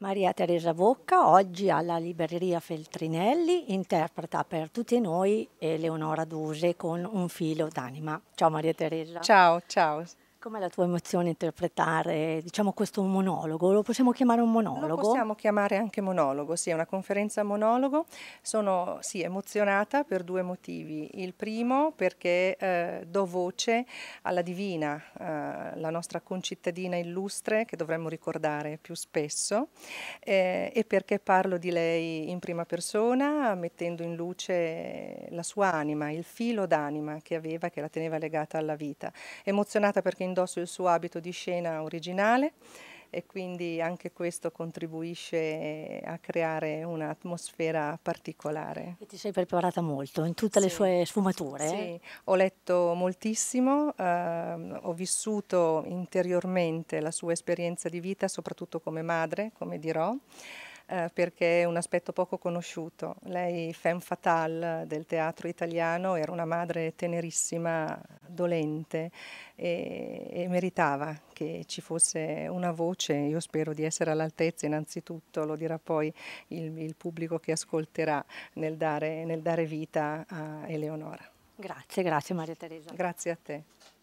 Maria Teresa Vocca oggi alla Libreria Feltrinelli interpreta per tutti noi Eleonora Duse con Un filo d'anima. Ciao Maria Teresa. Ciao, ciao. Com'è la tua emozione interpretare diciamo, questo monologo? Lo possiamo chiamare un monologo? Lo possiamo chiamare anche monologo, sì, è una conferenza monologo. Sono sì, emozionata per due motivi. Il primo perché eh, do voce alla divina, eh, la nostra concittadina illustre che dovremmo ricordare più spesso eh, e perché parlo di lei in prima persona mettendo in luce la sua anima, il filo d'anima che aveva, che la teneva legata alla vita. Emozionata perché indosso il suo abito di scena originale e quindi anche questo contribuisce eh, a creare un'atmosfera particolare. E ti sei preparata molto in tutte sì. le sue sfumature? Sì, ho letto moltissimo, eh, ho vissuto interiormente la sua esperienza di vita, soprattutto come madre, come dirò. Eh, perché è un aspetto poco conosciuto. Lei, femme fatale del teatro italiano, era una madre tenerissima, dolente e, e meritava che ci fosse una voce, io spero di essere all'altezza innanzitutto, lo dirà poi il, il pubblico che ascolterà nel dare, nel dare vita a Eleonora. Grazie, grazie Maria Teresa. Grazie a te.